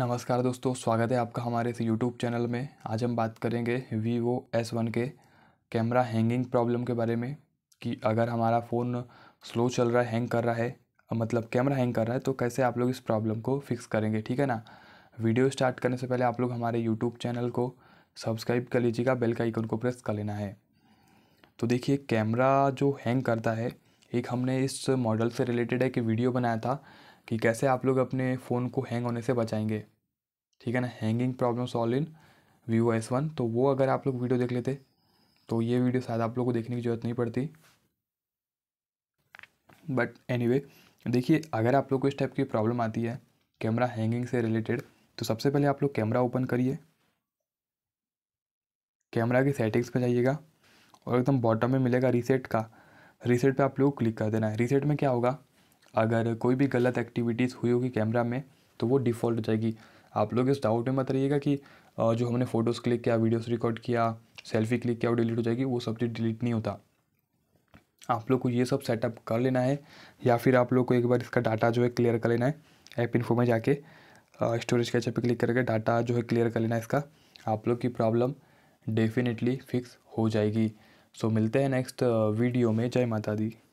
नमस्कार दोस्तों स्वागत है आपका हमारे इस यूट्यूब चैनल में आज हम बात करेंगे वीवो एस वन के कैमरा हैंगिंग प्रॉब्लम के बारे में कि अगर हमारा फ़ोन स्लो चल रहा है हैंग कर रहा है मतलब कैमरा हैंग कर रहा है तो कैसे आप लोग इस प्रॉब्लम को फिक्स करेंगे ठीक है ना वीडियो स्टार्ट करने से पहले आप लोग हमारे यूट्यूब चैनल को सब्सक्राइब कर लीजिएगा बेल का आइकन को प्रेस कर लेना है तो देखिए कैमरा जो हैंग करता है एक हमने इस मॉडल से रिलेटेड है कि वीडियो बनाया था कि कैसे आप लोग अपने फ़ोन को हैंग होने से बचाएंगे ठीक है ना hanging problem solve in Vivo S one तो वो अगर आप लोग वीडियो देख लेते तो ये वीडियो शायद आप लोग को देखने की ज़रूरत नहीं पड़ती बट एनी देखिए अगर आप लोग को इस टाइप की प्रॉब्लम आती है कैमरा हैंगिंग से रिलेटेड तो सबसे पहले आप लोग कैमरा ओपन करिए कैमरा की सेटिंग्स पर जाइएगा और एकदम बॉटम में मिलेगा रीसेट का रीसेट पे आप लोग क्लिक कर देना है रीसेट में क्या होगा अगर कोई भी गलत एक्टिविटीज़ हुई होगी कैमरा में तो वो डिफ़ॉल्ट हो जाएगी आप लोग इस डाउट में मत रहिएगा कि जो हमने फ़ोटोज़ क्लिक किया वीडियोस रिकॉर्ड किया सेल्फी क्लिक किया वो डिलीट हो जाएगी वो सब चीज़ डिलीट नहीं होता आप लोग को ये सब सेटअप कर लेना है या फिर आप लोग को एक बार इसका डाटा जो है क्लियर कर लेना है ऐप इन्फो में जाके स्टोरेज कैचअप पर क्लिक करके डाटा जो है क्लियर कर लेना है इसका आप लोग की प्रॉब्लम डेफिनेटली फिक्स हो जाएगी सो so, मिलते हैं नेक्स्ट वीडियो में जय माता दी